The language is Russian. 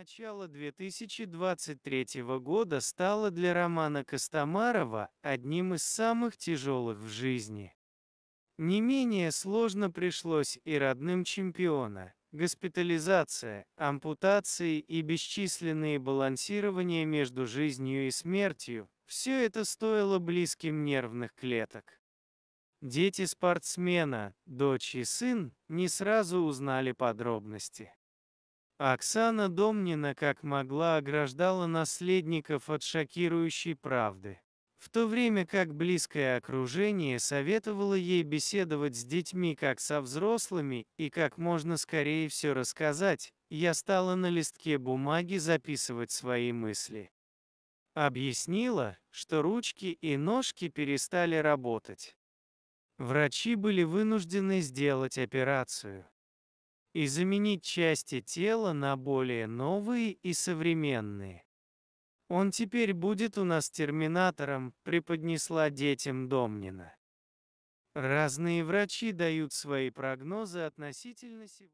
Начало 2023 года стало для Романа Костомарова одним из самых тяжелых в жизни. Не менее сложно пришлось и родным чемпиона. Госпитализация, ампутации и бесчисленные балансирования между жизнью и смертью – все это стоило близким нервных клеток. Дети спортсмена, дочь и сын, не сразу узнали подробности. Оксана Домнина как могла ограждала наследников от шокирующей правды. В то время как близкое окружение советовало ей беседовать с детьми как со взрослыми и как можно скорее все рассказать, я стала на листке бумаги записывать свои мысли. Объяснила, что ручки и ножки перестали работать. Врачи были вынуждены сделать операцию и заменить части тела на более новые и современные. Он теперь будет у нас терминатором, преподнесла детям Домнина. Разные врачи дают свои прогнозы относительно сегодня.